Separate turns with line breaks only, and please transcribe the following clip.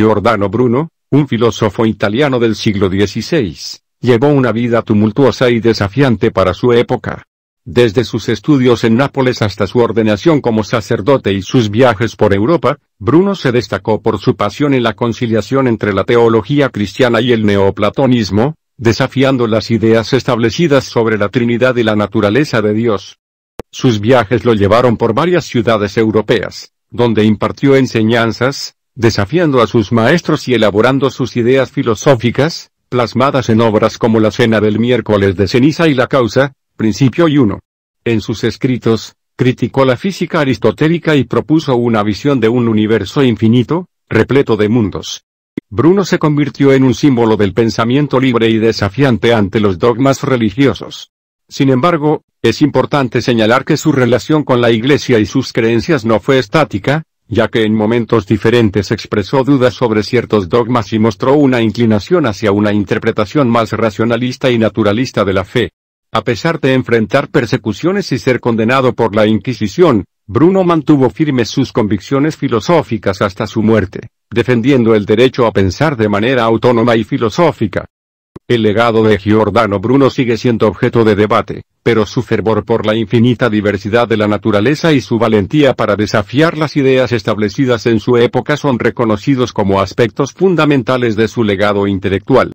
Giordano Bruno, un filósofo italiano del siglo XVI, llevó una vida tumultuosa y desafiante para su época. Desde sus estudios en Nápoles hasta su ordenación como sacerdote y sus viajes por Europa, Bruno se destacó por su pasión en la conciliación entre la teología cristiana y el neoplatonismo, desafiando las ideas establecidas sobre la Trinidad y la naturaleza de Dios. Sus viajes lo llevaron por varias ciudades europeas, donde impartió enseñanzas, desafiando a sus maestros y elaborando sus ideas filosóficas, plasmadas en obras como la Cena del Miércoles de Ceniza y la Causa, Principio y Uno. En sus escritos, criticó la física aristotélica y propuso una visión de un universo infinito, repleto de mundos. Bruno se convirtió en un símbolo del pensamiento libre y desafiante ante los dogmas religiosos. Sin embargo, es importante señalar que su relación con la Iglesia y sus creencias no fue estática, ya que en momentos diferentes expresó dudas sobre ciertos dogmas y mostró una inclinación hacia una interpretación más racionalista y naturalista de la fe. A pesar de enfrentar persecuciones y ser condenado por la Inquisición, Bruno mantuvo firmes sus convicciones filosóficas hasta su muerte, defendiendo el derecho a pensar de manera autónoma y filosófica. El legado de Giordano Bruno sigue siendo objeto de debate, pero su fervor por la infinita diversidad de la naturaleza y su valentía para desafiar las ideas establecidas en su época son reconocidos como aspectos fundamentales de su legado intelectual.